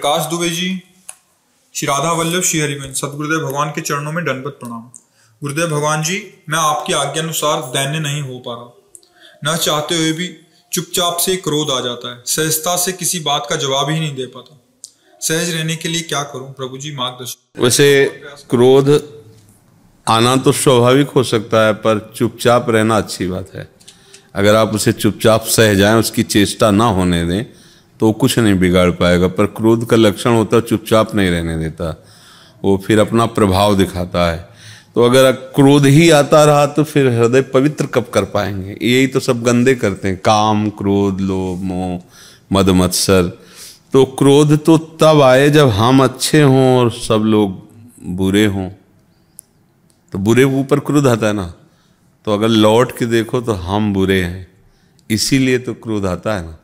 प्रकाश दुबे जी श्री राधा वल्लभ श्री हरिवंश सदगुरुदेव भगवान के चरणों में दंडवत प्रणाम गुरुदेव भगवान जी मैं आपकी आज्ञा अनुसार दैन्य नहीं हो पा रहा न चाहते हुए भी चुपचाप से क्रोध आ जाता है सहजता से किसी बात का जवाब ही नहीं दे पाता सहज रहने के लिए क्या करूं प्रभु जी मार्गदर्शन वैसे क्रोध आना तो स्वाभाविक हो सकता है पर चुपचाप रहना अच्छी बात है अगर आप उसे चुपचाप सह जाए उसकी चेष्टा ना होने दें तो कुछ नहीं बिगाड़ पाएगा पर क्रोध का लक्षण होता चुपचाप नहीं रहने देता वो फिर अपना प्रभाव दिखाता है तो अगर क्रोध ही आता रहा तो फिर हृदय पवित्र कब कर पाएंगे यही तो सब गंदे करते हैं काम क्रोध लोभ मोह मद मत्सर तो क्रोध तो तब आए जब हम अच्छे हों और सब लोग बुरे हों तो बुरे ऊपर क्रोध आता है ना तो अगर लौट के देखो तो हम बुरे हैं इसीलिए तो क्रोध आता है ना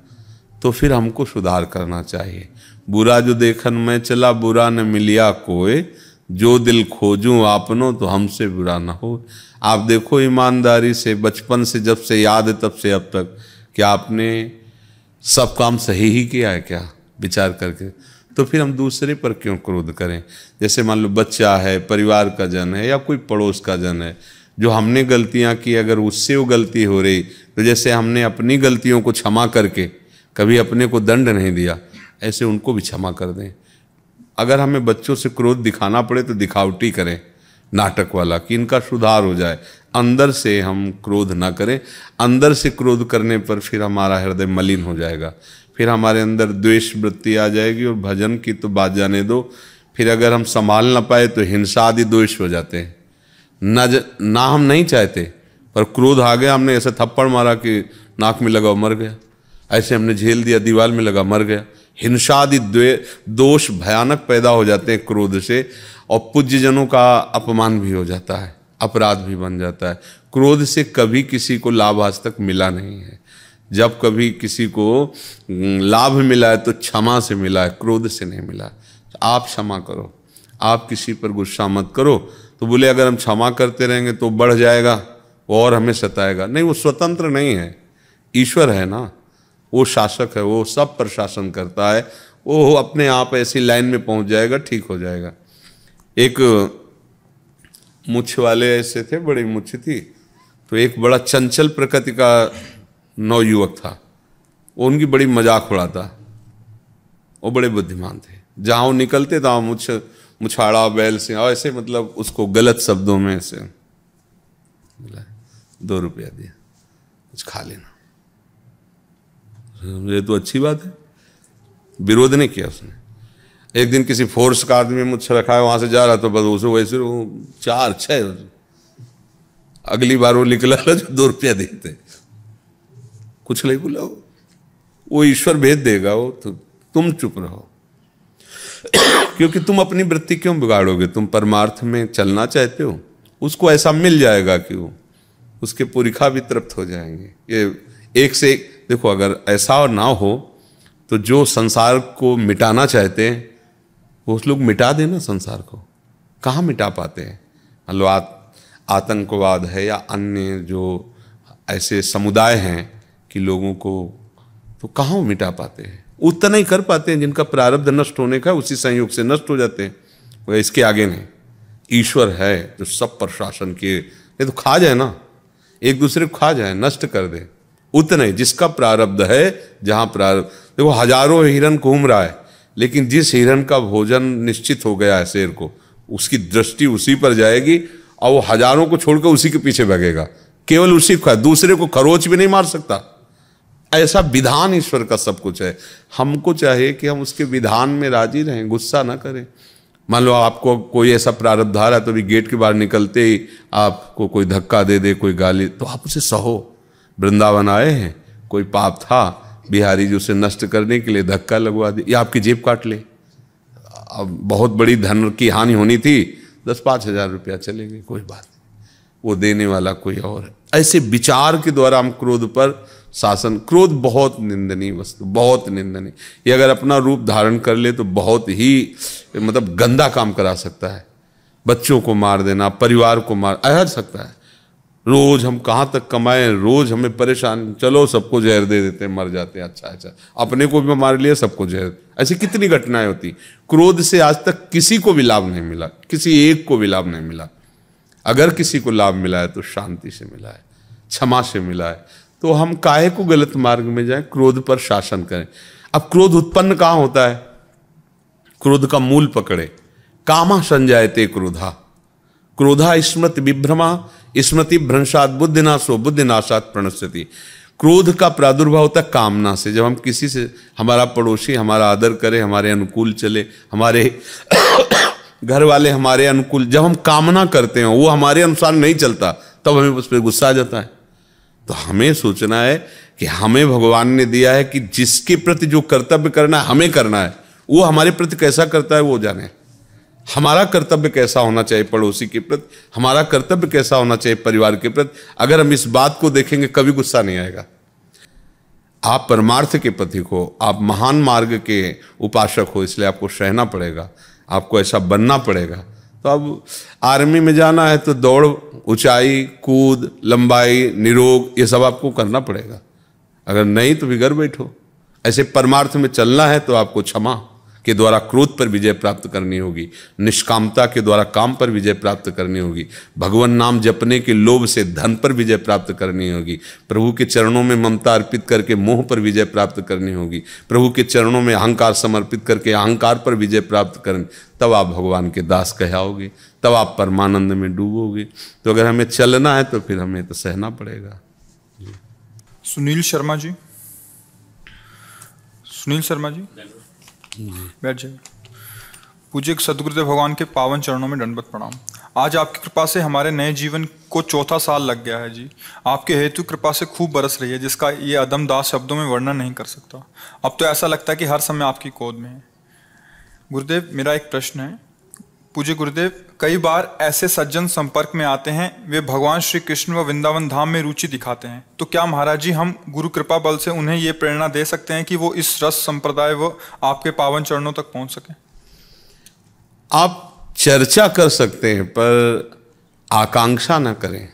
तो फिर हमको सुधार करना चाहिए बुरा जो देखन मैं चला बुरा न मिलिया कोय जो दिल खोजूं आपनों तो हमसे बुरा ना हो आप देखो ईमानदारी से बचपन से जब से याद है तब से अब तक कि आपने सब काम सही ही किया है क्या विचार करके तो फिर हम दूसरे पर क्यों क्रोध करें जैसे मान लो बच्चा है परिवार का जन है या कोई पड़ोस का जन है जो हमने गलतियां की अगर उससे वो गलती हो रही तो जैसे हमने अपनी गलतियों को क्षमा करके कभी अपने को दंड नहीं दिया ऐसे उनको भी क्षमा कर दें अगर हमें बच्चों से क्रोध दिखाना पड़े तो दिखावटी करें नाटक वाला कि इनका सुधार हो जाए अंदर से हम क्रोध ना करें अंदर से क्रोध करने पर फिर हमारा हृदय मलिन हो जाएगा फिर हमारे अंदर द्वेष वृत्ति आ जाएगी और भजन की तो बात जाने दो फिर अगर हम संभाल ना पाए तो हिंसा आदि द्वेष हो जाते हैं ना ज, ना हम नहीं चाहते पर क्रोध आ गया हमने ऐसा थप्पड़ मारा कि नाक में लगा मर गया ऐसे हमने झेल दिया दीवार में लगा मर गया हिंसादि दोष भयानक पैदा हो जाते हैं क्रोध से और पूज्यजनों का अपमान भी हो जाता है अपराध भी बन जाता है क्रोध से कभी किसी को लाभ आज तक मिला नहीं है जब कभी किसी को लाभ मिला है तो क्षमा से मिला है क्रोध से नहीं मिला तो आप क्षमा करो आप किसी पर गुस्सा मत करो तो बोले अगर हम क्षमा करते रहेंगे तो बढ़ जाएगा और हमें सताएगा नहीं वो स्वतंत्र नहीं है ईश्वर है ना वो शासक है वो सब पर शासन करता है वो अपने आप ऐसी लाइन में पहुंच जाएगा ठीक हो जाएगा एक मुछ वाले ऐसे थे बड़ी मुछ थी तो एक बड़ा चंचल प्रकृति का नौयुवक था वो उनकी बड़ी मजाक उड़ाता वो बड़े बुद्धिमान थे जहाँ वो निकलते था मुछ मुछाड़ा बैल से और ऐसे मतलब उसको गलत शब्दों में ऐसे दो रुपया दिया कुछ खा लेना ये तो अच्छी बात है विरोध नहीं किया उसने एक दिन किसी फोर्स का आदमी मुझसे रखा है वहां से जा रहा तो बस उसे वैसे वो चार छ अगली बार वो निकला जो दो रुपया देते कुछ नहीं बोला वो वो ईश्वर भेज देगा वो तो तुम चुप रहो क्योंकि तुम अपनी वृत्ति क्यों बिगाड़ोगे तुम परमार्थ में चलना चाहते हो उसको ऐसा मिल जाएगा कि वो उसके पुरखा भी तृप्त हो जाएंगे ये एक से एक देखो अगर ऐसा ना हो तो जो संसार को मिटाना चाहते हैं वो लोग मिटा देना संसार को कहाँ मिटा पाते हैं मतलब आत, आतंकवाद है या अन्य जो ऐसे समुदाय हैं कि लोगों को तो कहाँ मिटा पाते हैं उतना ही कर पाते हैं जिनका प्रारब्ध नष्ट होने का उसी संयोग से नष्ट हो जाते हैं वह इसके आगे नहीं ईश्वर है जो सब प्रशासन के किए ये तो खा जाए ना एक दूसरे को खा जाए नष्ट कर दे उतने जिसका प्रारब्ध है जहाँ प्रारब्ध देखो हजारों हिरण घूम रहा है लेकिन जिस हिरण का भोजन निश्चित हो गया है शेर को उसकी दृष्टि उसी पर जाएगी और वो हजारों को छोड़कर उसी के पीछे भगेगा केवल उसी का दूसरे को खरोच भी नहीं मार सकता ऐसा विधान ईश्वर का सब कुछ है हमको चाहिए कि हम उसके विधान में राजी रहें गुस्सा ना करें मान लो आपको कोई ऐसा प्रारब्ध आ रहा है तो भी गेट के बाहर निकलते ही आपको कोई धक्का दे दे कोई गाली तो आप उसे सहो वृंदावन आए हैं कोई पाप था बिहारी जी उसे नष्ट करने के लिए धक्का लगवा दे या आपकी जेब काट ले अब बहुत बड़ी धन की हानि होनी थी दस पाँच हजार रुपया चले गए कोई बात नहीं वो देने वाला कोई और है ऐसे विचार के द्वारा हम क्रोध पर शासन क्रोध बहुत निंदनीय वस्तु बहुत निंदनीय ये अगर अपना रूप धारण कर ले तो बहुत ही मतलब गंदा काम करा सकता है बच्चों को मार देना परिवार को मार अहर सकता है रोज हम कहाँ तक कमाएं रोज हमें परेशान चलो सबको जहर दे देते हैं मर जाते हैं अच्छा अच्छा अपने को भी मार लिया सबको जहर ऐसी कितनी घटनाएं होती क्रोध से आज तक किसी को भी लाभ नहीं मिला किसी एक को भी लाभ नहीं मिला अगर किसी को लाभ मिला है तो शांति से मिला है क्षमा से मिला है तो हम काहे को गलत मार्ग में जाएं क्रोध पर शासन करें अब क्रोध उत्पन्न कहाँ होता है क्रोध का मूल पकड़े कामा संजायते क्रोधा क्रोधा स्मृत विभ्रमा स्मृति भ्रंशात बुद्धि नाशो बुद्धिनाशात नाशात क्रोध का प्रादुर्भाव होता है कामना से जब हम किसी से हमारा पड़ोसी हमारा आदर करे हमारे अनुकूल चले हमारे घर वाले हमारे अनुकूल जब हम कामना करते हैं वो हमारे अनुसार नहीं चलता तब हमें उस पर गुस्सा आ जाता है तो हमें सोचना है कि हमें भगवान ने दिया है कि जिसके प्रति जो कर्तव्य करना है हमें करना है वो हमारे प्रति कैसा करता है वो जाने हमारा कर्तव्य कैसा होना चाहिए पड़ोसी के प्रति हमारा कर्तव्य कैसा होना चाहिए परिवार के प्रति अगर हम इस बात को देखेंगे कभी गुस्सा नहीं आएगा आप परमार्थ के पति हो आप महान मार्ग के उपासक हो इसलिए आपको सहना पड़ेगा आपको ऐसा बनना पड़ेगा तो अब आर्मी में जाना है तो दौड़ ऊंचाई कूद लंबाई निरोग ये सब आपको करना पड़ेगा अगर नहीं तो बिगड़ बैठो ऐसे परमार्थ में चलना है तो आपको क्षमा के द्वारा क्रोध पर विजय प्राप्त करनी होगी निष्कामता के द्वारा काम पर विजय प्राप्त करनी होगी भगवान नाम जपने के लोभ से धन पर विजय प्राप्त करनी होगी प्रभु के चरणों में ममता अर्पित करके मोह पर विजय प्राप्त करनी होगी प्रभु के चरणों में अहंकार समर्पित करके अहंकार पर विजय प्राप्त करनी तब आप भगवान के दास कहोगे तब आप परमानंद में डूबोगे तो अगर हमें चलना है तो फिर हमें तो सहना पड़ेगा सुनील शर्मा जी सुनील शर्मा जी बैठ जाइए पूज्य सदगुरुदेव भगवान के पावन चरणों में दंडवत प्रणाम आज आपकी कृपा से हमारे नए जीवन को चौथा साल लग गया है जी आपके हेतु कृपा से खूब बरस रही है जिसका ये अदम दास शब्दों में वर्णन नहीं कर सकता अब तो ऐसा लगता है कि हर समय आपकी गोद में है गुरुदेव मेरा एक प्रश्न है पूज्य गुरुदेव कई बार ऐसे सज्जन संपर्क में आते हैं वे भगवान श्री कृष्ण व वृंदावन धाम में रुचि दिखाते हैं तो क्या महाराज जी हम गुरु कृपा बल से उन्हें ये प्रेरणा दे सकते हैं कि वो इस रस संप्रदाय व आपके पावन चरणों तक पहुंच सके आप चर्चा कर सकते हैं पर आकांक्षा ना करें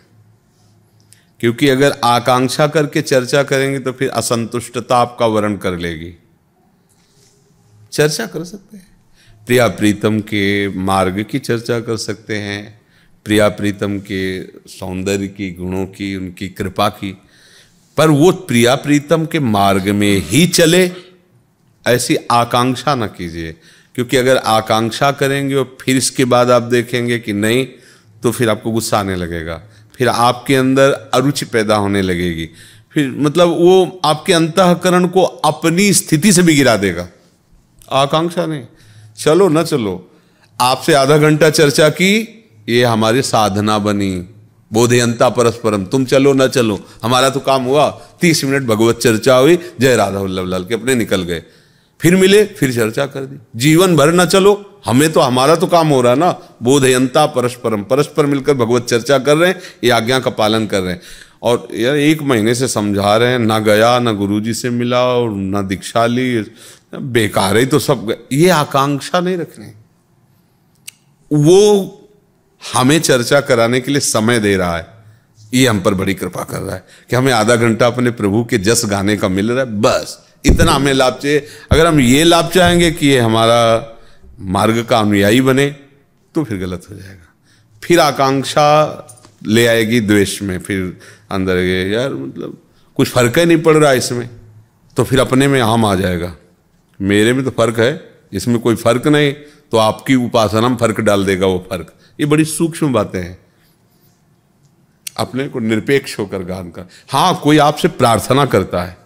क्योंकि अगर आकांक्षा करके चर्चा करेंगे तो फिर असंतुष्टता आपका वर्ण कर लेगी चर्चा कर सकते हैं प्रिया प्रीतम के मार्ग की चर्चा कर सकते हैं प्रिया प्रीतम के सौंदर्य की गुणों की उनकी कृपा की पर वो प्रिया प्रीतम के मार्ग में ही चले ऐसी आकांक्षा ना कीजिए क्योंकि अगर आकांक्षा करेंगे और फिर इसके बाद आप देखेंगे कि नहीं तो फिर आपको गुस्सा आने लगेगा फिर आपके अंदर अरुचि पैदा होने लगेगी फिर मतलब वो आपके अंतकरण को अपनी स्थिति से भी गिरा देगा आकांक्षा नहीं चलो ना चलो आपसे आधा घंटा चर्चा की ये हमारी साधना बनी बोधयंता परस्परम तुम चलो ना चलो हमारा तो काम हुआ तीस मिनट भगवत चर्चा हुई जय राधा वल्लभ लाल के अपने निकल गए फिर मिले फिर चर्चा कर दी जीवन भर ना चलो हमें तो हमारा तो काम हो रहा ना बोधयंता परस्परम परस्पर मिलकर भगवत चर्चा कर रहे हैं ये आज्ञा का पालन कर रहे हैं और यार एक महीने से समझा रहे हैं ना गया ना गुरुजी से मिला और ना दीक्षा ली बेकार ही तो सब ये आकांक्षा नहीं रखनी वो हमें चर्चा कराने के लिए समय दे रहा है ये हम पर बड़ी कृपा कर रहा है कि हमें आधा घंटा अपने प्रभु के जस गाने का मिल रहा है बस इतना हमें लाभ चाहिए अगर हम ये लाभ चाहेंगे कि ये हमारा मार्ग का अनुयायी बने तो फिर गलत हो जाएगा फिर आकांक्षा ले आएगी द्वेष में फिर अंदर गए यार मतलब कुछ फर्क ही नहीं पड़ रहा इसमें तो फिर अपने में हम आ जाएगा मेरे में तो फर्क है इसमें कोई फर्क नहीं तो आपकी उपासना में फर्क डाल देगा वो फर्क ये बड़ी सूक्ष्म बातें हैं अपने को निरपेक्ष होकर गान कर हाँ कोई आपसे प्रार्थना करता है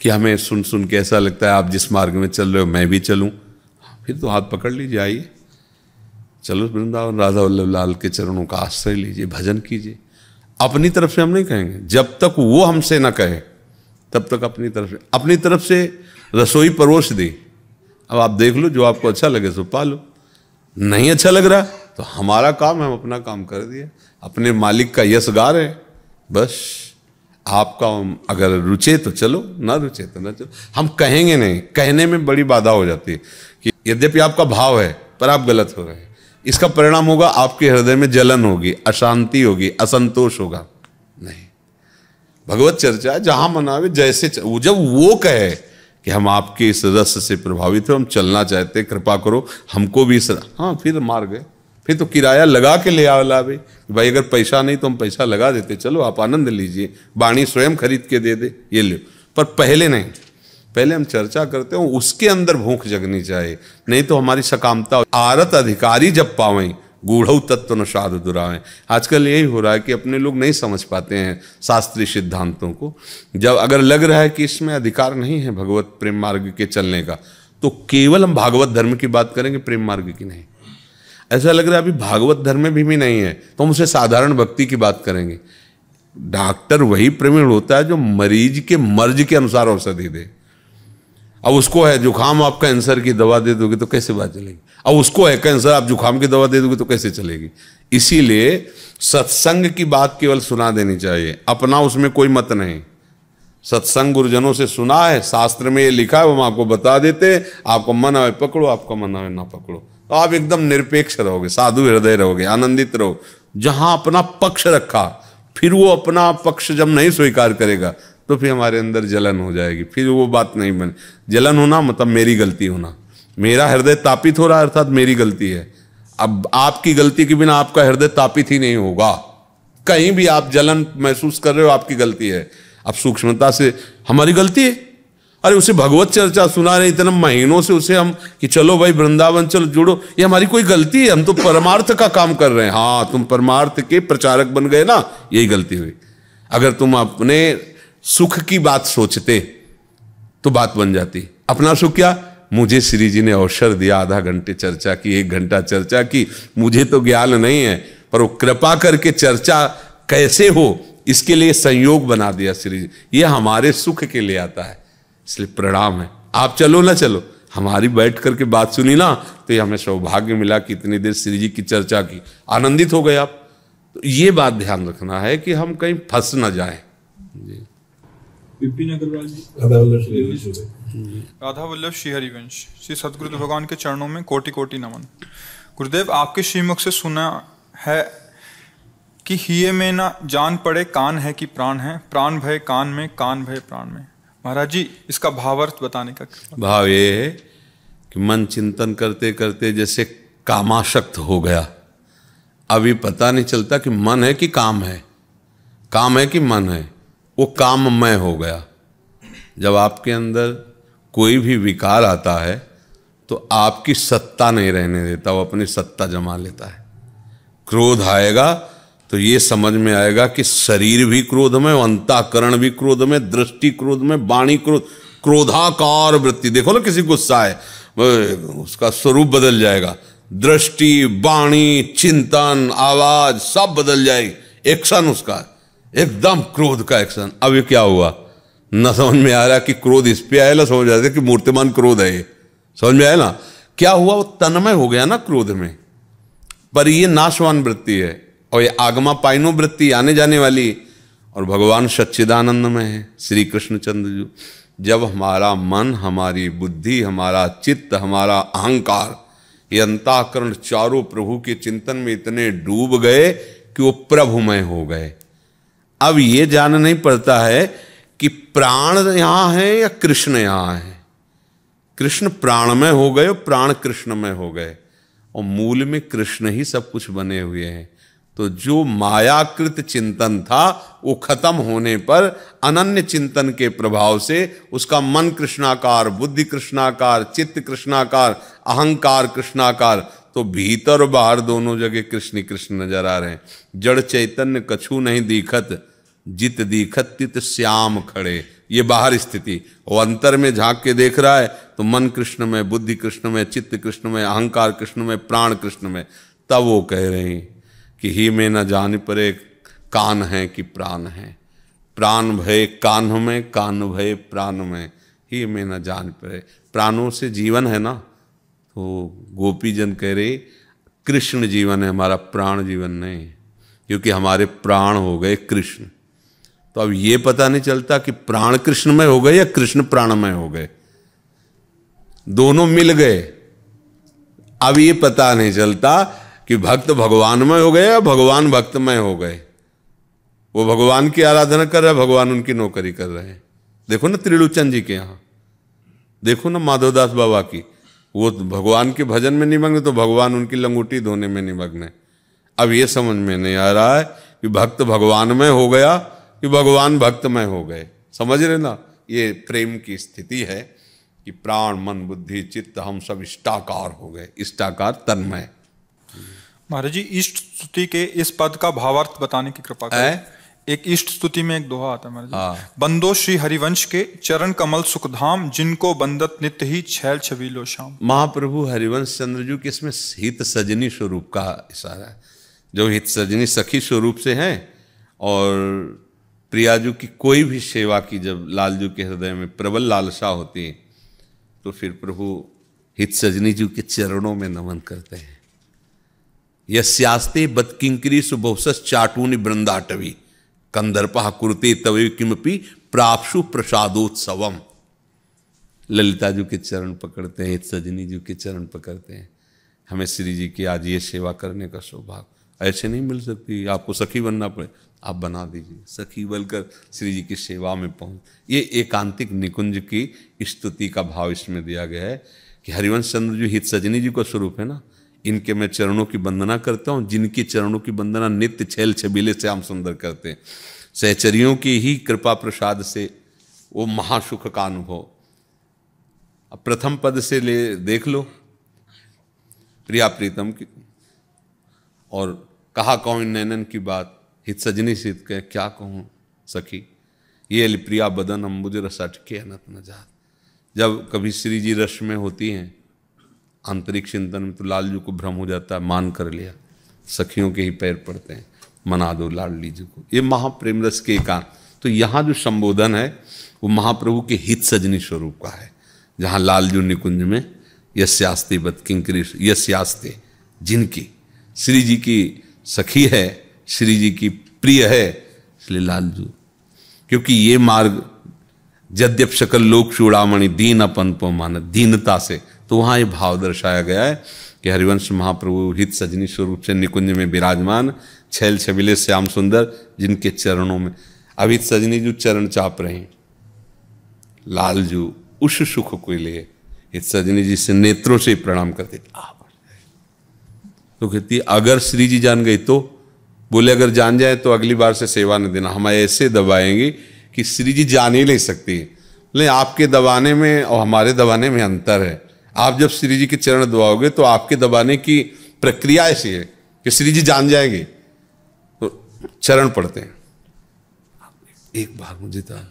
कि हमें सुन सुन के ऐसा लगता है आप जिस मार्ग में चल रहे हो मैं भी चलूँ फिर तो हाथ पकड़ लीजिए आइए चलो वृंदावन राधा वल्लभ लाल के चरणों का आश्रय लीजिए भजन कीजिए अपनी तरफ से हम नहीं कहेंगे जब तक वो हमसे ना कहे तब तक अपनी तरफ से अपनी तरफ से रसोई परोस दी अब आप देख लो जो आपको अच्छा लगे सो पा लो नहीं अच्छा लग रहा तो हमारा काम हम अपना काम कर दिया अपने मालिक का यश गा रहे बस आपका अगर रुचे तो चलो ना रुचे तो ना चलो हम कहेंगे नहीं कहने में बड़ी बाधा हो जाती है कि यद्यपि आपका भाव है पर आप गलत हो रहे हैं इसका परिणाम होगा आपके हृदय में जलन होगी अशांति होगी असंतोष होगा नहीं भगवत चर्चा जहां मनावे जैसे जब वो कहे कि हम आपके इस रस से प्रभावित हो हम चलना चाहते कृपा करो हमको भी इस हाँ फिर मार गए फिर तो किराया लगा के ले आला भाई भाई अगर पैसा नहीं तो हम पैसा लगा देते चलो आप आनंद लीजिए वाणी स्वयं खरीद के दे दे ये लो पर पहले नहीं पहले हम चर्चा करते हो उसके अंदर भूख जगनी चाहिए नहीं तो हमारी सकामता आरत अधिकारी जब पावे गूढ़ तत्व न शाद दुरावे आजकल यही हो रहा है कि अपने लोग नहीं समझ पाते हैं शास्त्रीय सिद्धांतों को जब अगर लग रहा है कि इसमें अधिकार नहीं है भगवत प्रेम मार्ग के चलने का तो केवल हम भागवत धर्म की बात करेंगे प्रेम मार्ग की नहीं ऐसा लग रहा है अभी भागवत धर्म में भी, भी नहीं है तो हम उसे साधारण भक्ति की बात करेंगे डॉक्टर वही प्रवीण होता है जो मरीज के मर्ज के अनुसार औषधि दे अब उसको है जुकाम आप कैंसर की दवा दे दोगे तो कैसे बात चलेगी अब उसको है कैंसर आप जुकाम की दवा दे दोगे तो कैसे चलेगी इसीलिए सत्संग की बात केवल सुना देनी चाहिए अपना उसमें कोई मत नहीं सत्संग गुरुजनों से सुना है शास्त्र में ये लिखा है हम आपको बता देते आपको मन आवे पकड़ो आपका मन आवे ना पकड़ो तो आप एकदम निरपेक्ष रहोगे साधु हृदय रहोगे आनंदित रहो जहां अपना पक्ष रखा फिर वो अपना पक्ष जब नहीं स्वीकार करेगा तो फिर हमारे अंदर जलन हो जाएगी फिर वो बात नहीं बने जलन होना मतलब मेरी गलती होना मेरा हृदय तापित हो रहा है अर्थात मेरी गलती है अब आपकी गलती के बिना आपका हृदय तापित ही नहीं होगा कहीं भी आप जलन महसूस कर रहे हो आपकी गलती है अब सूक्ष्मता से हमारी गलती है अरे उसे भगवत चर्चा सुना रहे इतना महीनों से उसे हम कि चलो भाई वृंदावन चलो जुड़ो ये हमारी कोई गलती है हम तो परमार्थ का काम कर रहे हैं हाँ तुम परमार्थ के प्रचारक बन गए ना यही गलती हुई अगर तुम अपने सुख की बात सोचते तो बात बन जाती अपना सुख क्या मुझे श्री जी ने अवसर दिया आधा घंटे चर्चा की एक घंटा चर्चा की मुझे तो ज्ञान नहीं है पर वो कृपा करके चर्चा कैसे हो इसके लिए संयोग बना दिया श्री जी ये हमारे सुख के लिए आता है इसलिए प्रणाम है आप चलो ना चलो हमारी बैठ करके बात सुनी ना तो ये हमें सौभाग्य मिला कि इतनी देर श्री जी की चर्चा की आनंदित हो गए आप तो ये बात ध्यान रखना है कि हम कहीं फंस ना जाए जी विपिन अग्रवाल जी राधा वल्लभ श्री राधा वल्लभ श्री हरिवंश श्री सतगुरु भगवान के चरणों में कोटि कोटि नमन गुरुदेव आपके श्रीमुख से सुना है कि हिये में ना जान पड़े कान है कि प्राण है प्राण भय कान में कान भय प्राण में महाराज जी इसका भावार्थ बताने का भाव ये है कि मन चिंतन करते करते जैसे कामाशक्त हो गया अभी पता नहीं चलता कि मन है कि काम है काम है कि मन है वो काममय हो गया जब आपके अंदर कोई भी विकार आता है तो आपकी सत्ता नहीं रहने देता वो अपनी सत्ता जमा लेता है क्रोध आएगा तो ये समझ में आएगा कि शरीर भी क्रोध में अंताकरण भी क्रोध में दृष्टि क्रोध में वाणी क्रोध क्रोधाकार वृत्ति देखो ना किसी गुस्सा है उसका स्वरूप बदल जाएगा दृष्टि वाणी चिंतन आवाज सब बदल जाएगी एक्शन उसका है एकदम क्रोध का एक्शन अब ये क्या हुआ न समझ में आ रहा कि क्रोध इस पे आया ना समझ आ रहा कि मूर्तिमान क्रोध है ये समझ में आया ना क्या हुआ वो तन्मय हो गया ना क्रोध में पर ये नाशवान वृत्ति है और ये आगमा पाइनो वृत्ति आने जाने वाली और भगवान सच्चिदानंद में है श्री कृष्णचंद्र जी जब हमारा मन हमारी बुद्धि हमारा चित्त हमारा अहंकार ये अंताकरण चारों प्रभु के चिंतन में इतने डूब गए कि वो प्रभुमय हो गए अब ये जानना नहीं पड़ता है कि प्राण यहां है या कृष्ण यहां है कृष्ण प्राण में हो गए और प्राण कृष्ण में हो गए और मूल में कृष्ण ही सब कुछ बने हुए हैं तो जो मायाकृत चिंतन था वो खत्म होने पर अनन्य चिंतन के प्रभाव से उसका मन कृष्णाकार बुद्धि कृष्णाकार चित्त कृष्णाकार अहंकार कृष्णाकार तो भीतर बाहर दोनों जगह कृष्ण कृष्ण नजर आ रहे हैं जड़ चैतन्य कछु नहीं दीखत जित दीखत तित श्याम खड़े ये बाहर स्थिति वो अंतर में झांक के देख रहा है तो मन कृष्ण में बुद्धि कृष्ण में चित्त कृष्ण में अहंकार कृष्ण में प्राण कृष्ण में तब वो कह रहे हैं कि ही में न जान एक कान है कि प्राण है प्राण भय कान में कान भय प्राण में ही में न जान पर प्राणों से जीवन है ना तो गोपी जन कह रहे कृष्ण जीवन है हमारा प्राण जीवन नहीं क्योंकि हमारे प्राण हो गए कृष्ण तो अब ये पता नहीं चलता कि प्राण कृष्णमय हो गए या कृष्ण प्राणमय हो गए दोनों मिल गए अब ये पता नहीं चलता कि भक्त भगवान में हो गए या भगवान भक्तमय हो गए वो भगवान की आराधना कर रहे भगवान उनकी नौकरी कर रहे हैं देखो ना त्रिलोचन जी के यहां देखो ना माधवदास बाबा की वो तो भगवान के भजन में निमग्न तो भगवान उनकी लंगूटी धोने में निमग्न है अब ये समझ में नहीं आ रहा है कि भक्त भगवान में हो गया कि भगवान भक्तमय हो गए समझ रहे ना ये प्रेम की स्थिति है कि प्राण मन बुद्धि चित्त हम सब इष्टाकार हो गए इष्टाकार तन्मय महाराज जी इष्ट स्तुति के इस पद का भावार्थ बताने की कृपा करें एक इष्ट स्तुति में एक दोहा आता है महाराज हाँ। बंदो श्री हरिवंश के चरण कमल सुखधाम जिनको बंदत नित्य ही छैल छवीलो श्याम महाप्रभु हरिवंश चंद्र जी के इसमें हित सजनी स्वरूप का इशारा है जो हित सजनी सखी स्वरूप से हैं और प्रियाजू की कोई भी सेवा की जब लालजू के हृदय में प्रबल लालसा होती है तो फिर प्रभु हित सजनी जी के चरणों में नमन करते हैं यस्यास्ते बतकिंकरी सुबोसस चाटून वृंदाटवी कंदर्पा कुरते तवे किमपी प्राप्सु प्रसादोत्सवम ललिता जी के चरण पकड़ते हैं हित सजनी जी के चरण पकड़ते हैं हमें श्री जी की आज ये सेवा करने का सौभाग्य ऐसे नहीं मिल सकती आपको सखी बनना पड़े आप बना दीजिए सखी बलकर श्री जी की सेवा में पहुंच ये एकांतिक निकुंज की स्तुति का भाव इसमें दिया गया है कि हरिवंश चंद्र जी हित सजनी जी का स्वरूप है ना इनके मैं चरणों की वंदना करता हूँ जिनकी चरणों की वंदना नित्य छैल छबीले से हम सुंदर करते हैं सहचरियों की ही कृपा प्रसाद से वो महासुख का अनुभव अब प्रथम पद से ले देख लो प्रिया प्रीतम की और कहा कौन नैनन की बात हित सजनी सीत कह क्या कहूँ सखी ये लिप्रिया बदन अम्बुज रस अटके अनत जात जब कभी श्री जी रस में होती हैं आंतरिक चिंतन में तो लालजू को भ्रम हो जाता है मान कर लिया सखियों के ही पैर पड़ते हैं मना दो लाडली जी को ये महाप्रेम रस के कारण तो यहाँ जो संबोधन है वो महाप्रभु के हित सजनी स्वरूप का है जहाँ लालजू निकुंज में यश्यास्ते बत यश्यास्ते जिनकी श्री जी की सखी है श्री जी की प्रिय है इसलिए लालजू क्योंकि ये मार्ग यद्यप शकल लोक चूड़ामणि दीन अपन पो मान दीनता से तो वहाँ ये भाव दर्शाया गया है कि हरिवंश महाप्रभु हित सजनी स्वरूप से निकुंज में विराजमान छैल छबिले श्याम सुंदर जिनके चरणों में अभी सजनी जो चरण चाप रहे हैं लालजू उस सुख को लिए हित सजनी जी से नेत्रों से प्रणाम करते तो कहती अगर श्री जी जान गई तो बोले अगर जान जाए तो अगली बार से सेवा नहीं देना हम ऐसे दबाएंगे कि श्री जी जान ही नहीं सकती बोले आपके दबाने में और हमारे दबाने में अंतर है आप जब श्री जी के चरण दबाओगे तो आपके दबाने की प्रक्रिया ऐसी है कि श्री जी जान जाएंगे तो चरण पड़ते हैं एक बार मुझे था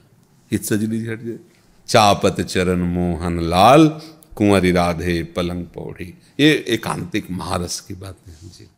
इच्छा जी हट जाए चापत चरण मोहन लाल कुंवरी राधे पलंग पौड़ी ये एकांतिक महारस की बात है जी